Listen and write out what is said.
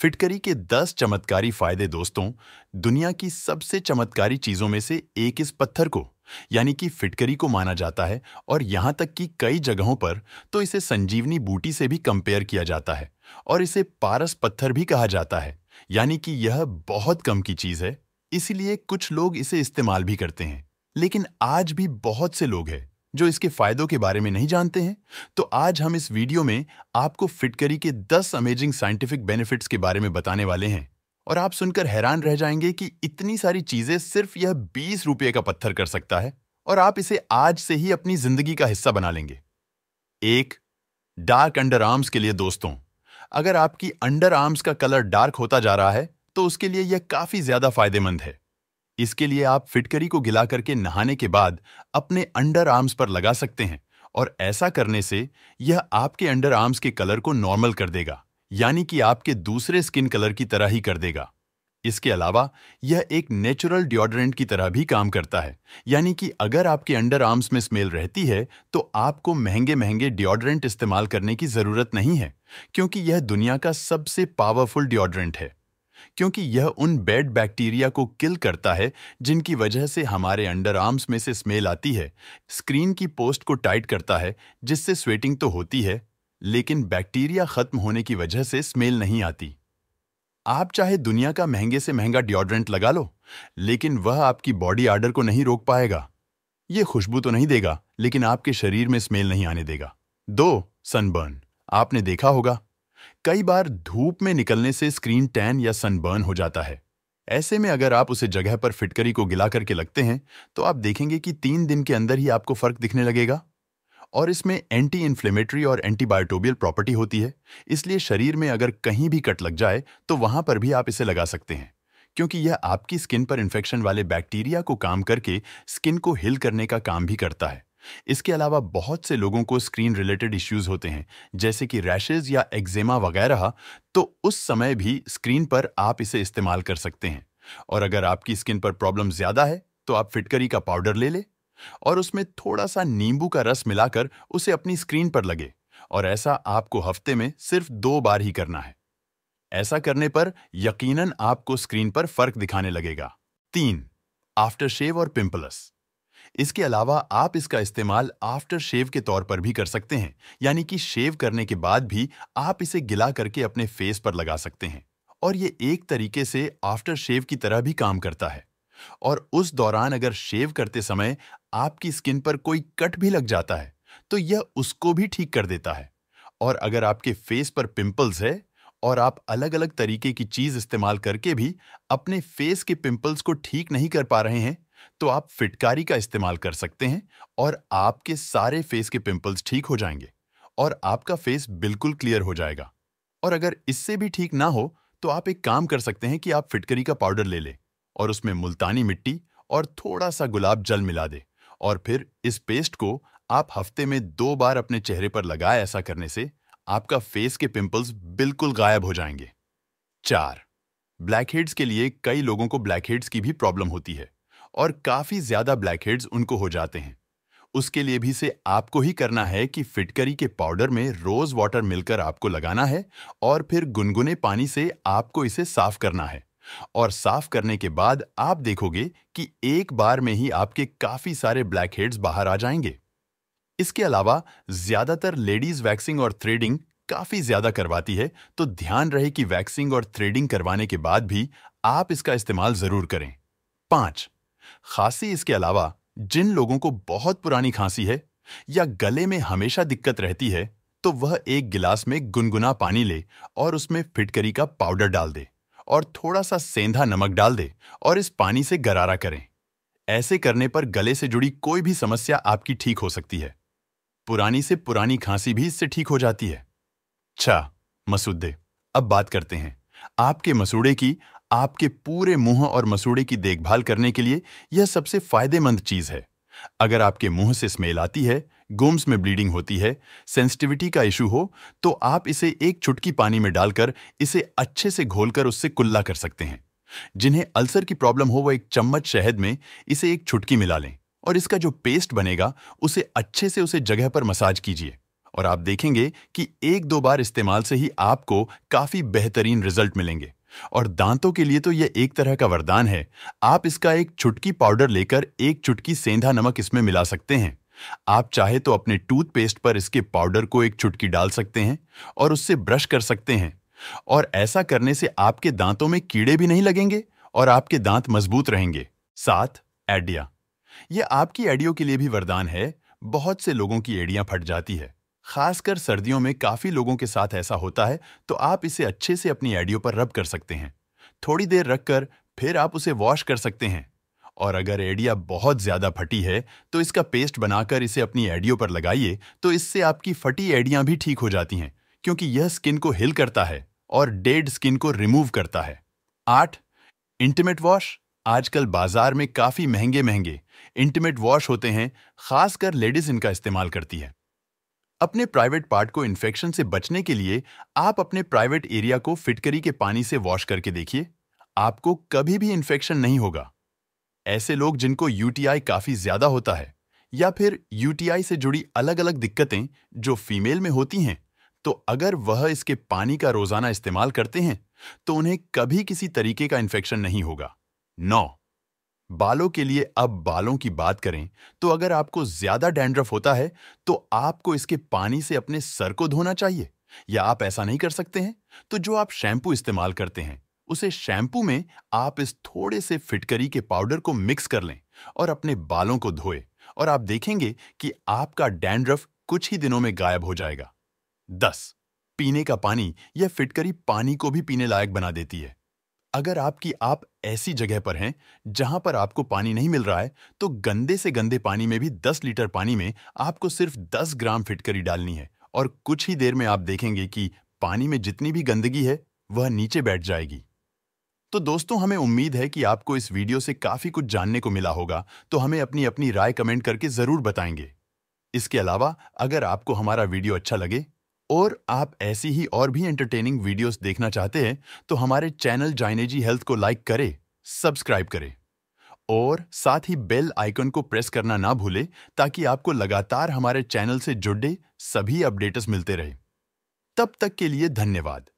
फिटकरी के 10 चमत्कारी फायदे दोस्तों दुनिया की सबसे चमत्कारी चीजों में से एक इस पत्थर को यानी कि फिटकरी को माना जाता है और यहाँ तक कि कई जगहों पर तो इसे संजीवनी बूटी से भी कंपेयर किया जाता है और इसे पारस पत्थर भी कहा जाता है यानी कि यह बहुत कम की चीज है इसलिए कुछ लोग इसे इस्तेमाल भी करते हैं लेकिन आज भी बहुत से लोग हैं जो इसके फायदों के बारे में नहीं जानते हैं तो आज हम इस वीडियो में आपको फिटकरी के 10 अमेजिंग साइंटिफिक बेनिफिट्स के बारे में बताने वाले हैं और आप सुनकर हैरान रह जाएंगे कि इतनी सारी चीजें सिर्फ यह बीस रुपये का पत्थर कर सकता है और आप इसे आज से ही अपनी जिंदगी का हिस्सा बना लेंगे एक डार्क अंडर आर्म्स के लिए दोस्तों अगर आपकी अंडर आर्म्स का कलर डार्क होता जा रहा है तो उसके लिए यह काफी ज्यादा फायदेमंद है इसके लिए आप फिटकरी को गिला करके नहाने के बाद अपने अंडर आर्म्स पर लगा सकते हैं और ऐसा करने से यह आपके अंडर आर्म्स के कलर को नॉर्मल कर देगा यानी कि आपके दूसरे स्किन कलर की तरह ही कर देगा इसके अलावा यह एक नेचुरल डिओड्रेंट की तरह भी काम करता है यानी कि अगर आपके अंडर आर्म्स में स्मेल रहती है तो आपको महंगे महंगे डिओड्रेंट इस्तेमाल करने की ज़रूरत नहीं है क्योंकि यह दुनिया का सबसे पावरफुल डिओड्रेंट है क्योंकि यह उन बेड बैक्टीरिया को किल करता है जिनकी वजह से हमारे अंडर आर्म्स में से स्मेल आती है स्क्रीन की पोस्ट को टाइट करता है जिससे स्वेटिंग तो होती है लेकिन बैक्टीरिया खत्म होने की वजह से स्मेल नहीं आती आप चाहे दुनिया का महंगे से महंगा डिओड्रेंट लगा लो लेकिन वह आपकी बॉडी आर्डर को नहीं रोक पाएगा यह खुशबू तो नहीं देगा लेकिन आपके शरीर में स्मेल नहीं आने देगा दो सनबर्न आपने देखा होगा कई बार धूप में निकलने से स्क्रीन टैन या सनबर्न हो जाता है ऐसे में अगर आप उसे जगह पर फिटकरी को गिला करके लगते हैं तो आप देखेंगे कि तीन दिन के अंदर ही आपको फर्क दिखने लगेगा और इसमें एंटी इन्फ्लेमेटरी और एंटीबायोटोबियल प्रॉपर्टी होती है इसलिए शरीर में अगर कहीं भी कट लग जाए तो वहां पर भी आप इसे लगा सकते हैं क्योंकि यह आपकी स्किन पर इन्फेक्शन वाले बैक्टीरिया को काम करके स्किन को हिल करने का काम भी करता है इसके अलावा बहुत से लोगों को स्क्रीन रिलेटेड इश्यूज होते हैं जैसे कि रैशेज या एक्जेमा वगैरह तो उस समय भी स्क्रीन पर आप इसे इस्तेमाल कर सकते हैं और अगर आपकी स्किन पर प्रॉब्लम ज्यादा है तो आप फिटकरी का पाउडर ले ले और उसमें थोड़ा सा नींबू का रस मिलाकर उसे अपनी स्क्रीन पर लगे और ऐसा आपको हफ्ते में सिर्फ दो बार ही करना है ऐसा करने पर यकीनन आपको स्क्रीन पर फर्क दिखाने लगेगा तीन आफ्टर शेव और पिंपलस इसके अलावा आप इसका इस्तेमाल आफ्टर शेव के तौर पर भी कर सकते हैं यानी कि शेव करने के बाद भी आप इसे गिला करके अपने फेस पर लगा सकते हैं और ये एक तरीके से आफ्टर शेव की तरह भी काम करता है और उस दौरान अगर शेव करते समय आपकी स्किन पर कोई कट भी लग जाता है तो यह उसको भी ठीक कर देता है और अगर आपके फेस पर पिंपल्स है और आप अलग अलग तरीके की चीज इस्तेमाल करके भी अपने फेस के पिंपल्स को ठीक नहीं कर पा रहे हैं तो आप फिटकारी का इस्तेमाल कर सकते हैं और आपके सारे फेस के पिंपल्स ठीक हो जाएंगे और आपका फेस बिल्कुल क्लियर हो जाएगा और अगर इससे भी ठीक ना हो तो आप एक काम कर सकते हैं कि आप फिटकरी का पाउडर ले लें और उसमें मुल्तानी मिट्टी और थोड़ा सा गुलाब जल मिला दे और फिर इस पेस्ट को आप हफ्ते में दो बार अपने चेहरे पर लगाए ऐसा करने से आपका फेस के पिंपल्स बिल्कुल गायब हो जाएंगे चार ब्लैकहेड्स के लिए कई लोगों को ब्लैकहेड्स की भी प्रॉब्लम होती है और काफी ज्यादा ब्लैक हेड्स उनको हो जाते हैं उसके लिए भी से आपको ही करना है कि फिटकरी के पाउडर में रोज वाटर मिलकर आपको लगाना है और फिर गुनगुने पानी से आपको इसे साफ करना है और साफ करने के बाद आप देखोगे कि एक बार में ही आपके काफी सारे ब्लैक हेड्स बाहर आ जाएंगे इसके अलावा ज्यादातर लेडीज वैक्सिंग और थ्रेडिंग काफी ज्यादा करवाती है तो ध्यान रहे कि वैक्सिंग और थ्रेडिंग करवाने के बाद भी आप इसका इस्तेमाल जरूर करें पांच खांसी इसके अलावा जिन लोगों को बहुत पुरानी खांसी है या गले में हमेशा दिक्कत रहती है तो वह एक गिलास में गुनगुना पानी ले और उसमें फिटकरी का पाउडर डाल दे और थोड़ा सा सेंधा नमक डाल दे और इस पानी से गरारा करें ऐसे करने पर गले से जुड़ी कोई भी समस्या आपकी ठीक हो सकती है पुरानी से पुरानी खांसी भी इससे ठीक हो जाती है अच्छा मसूदे अब बात करते हैं आपके मसूड़े की आपके पूरे मुंह और मसूड़े की देखभाल करने के लिए यह सबसे फायदेमंद चीज है अगर आपके मुंह से स्मेल आती है गोम्स में ब्लीडिंग होती है सेंसिटिविटी का इशू हो तो आप इसे एक चुटकी पानी में डालकर इसे अच्छे से घोलकर उससे कुल्ला कर सकते हैं जिन्हें अल्सर की प्रॉब्लम हो वह एक चम्मच शहद में इसे एक छुटकी मिला लें और इसका जो पेस्ट बनेगा उसे अच्छे से उसे जगह पर मसाज कीजिए और आप देखेंगे कि एक दो बार इस्तेमाल से ही आपको काफी बेहतरीन रिजल्ट मिलेंगे और दांतों के लिए तो यह एक तरह का वरदान है आप इसका एक चुटकी पाउडर लेकर एक चुटकी सेंधा नमक इसमें मिला सकते हैं आप चाहे तो अपने टूथपेस्ट पर इसके पाउडर को एक चुटकी डाल सकते हैं और उससे ब्रश कर सकते हैं और ऐसा करने से आपके दांतों में कीड़े भी नहीं लगेंगे और आपके दांत मजबूत रहेंगे साथ एडिया यह आपकी एडियो के लिए भी वरदान है बहुत से लोगों की एडियां फट जाती है खासकर सर्दियों में काफ़ी लोगों के साथ ऐसा होता है तो आप इसे अच्छे से अपनी एडियो पर रब कर सकते हैं थोड़ी देर रखकर फिर आप उसे वॉश कर सकते हैं और अगर एडिया बहुत ज़्यादा फटी है तो इसका पेस्ट बनाकर इसे अपनी एडियो पर लगाइए तो इससे आपकी फटी एडियाँ भी ठीक हो जाती हैं क्योंकि यह स्किन को हिल करता है और डेड स्किन को रिमूव करता है आठ इंटीमेट वॉश आजकल बाजार में काफ़ी महंगे महंगे इंटीमेट वॉश होते हैं खासकर लेडीज इनका इस्तेमाल करती है अपने प्राइवेट पार्ट को इन्फेक्शन से बचने के लिए आप अपने प्राइवेट एरिया को फिटकरी के पानी से वॉश करके देखिए आपको कभी भी इन्फेक्शन नहीं होगा ऐसे लोग जिनको यूटीआई काफी ज्यादा होता है या फिर यूटीआई से जुड़ी अलग अलग दिक्कतें जो फीमेल में होती हैं तो अगर वह इसके पानी का रोजाना इस्तेमाल करते हैं तो उन्हें कभी किसी तरीके का इन्फेक्शन नहीं होगा नौ बालों के लिए अब बालों की बात करें तो अगर आपको ज्यादा डैंड्रफ होता है तो आपको इसके पानी से अपने सर को धोना चाहिए या आप ऐसा नहीं कर सकते हैं तो जो आप शैम्पू इस्तेमाल करते हैं उसे शैम्पू में आप इस थोड़े से फिटकरी के पाउडर को मिक्स कर लें और अपने बालों को धोए और आप देखेंगे कि आपका डैंड्रफ कुछ ही दिनों में गायब हो जाएगा दस पीने का पानी या फिटकरी पानी को भी पीने लायक बना देती है अगर आपकी आप ऐसी जगह पर हैं जहां पर आपको पानी नहीं मिल रहा है तो गंदे से गंदे पानी में भी 10 लीटर पानी में आपको सिर्फ 10 ग्राम फिटकरी डालनी है और कुछ ही देर में आप देखेंगे कि पानी में जितनी भी गंदगी है वह नीचे बैठ जाएगी तो दोस्तों हमें उम्मीद है कि आपको इस वीडियो से काफी कुछ जानने को मिला होगा तो हमें अपनी अपनी राय कमेंट करके जरूर बताएंगे इसके अलावा अगर आपको हमारा वीडियो अच्छा लगे और आप ऐसी ही और भी एंटरटेनिंग वीडियोस देखना चाहते हैं तो हमारे चैनल जाइनेजी हेल्थ को लाइक करें सब्सक्राइब करें और साथ ही बेल आइकन को प्रेस करना ना भूलें ताकि आपको लगातार हमारे चैनल से जुड़े सभी अपडेट्स मिलते रहे तब तक के लिए धन्यवाद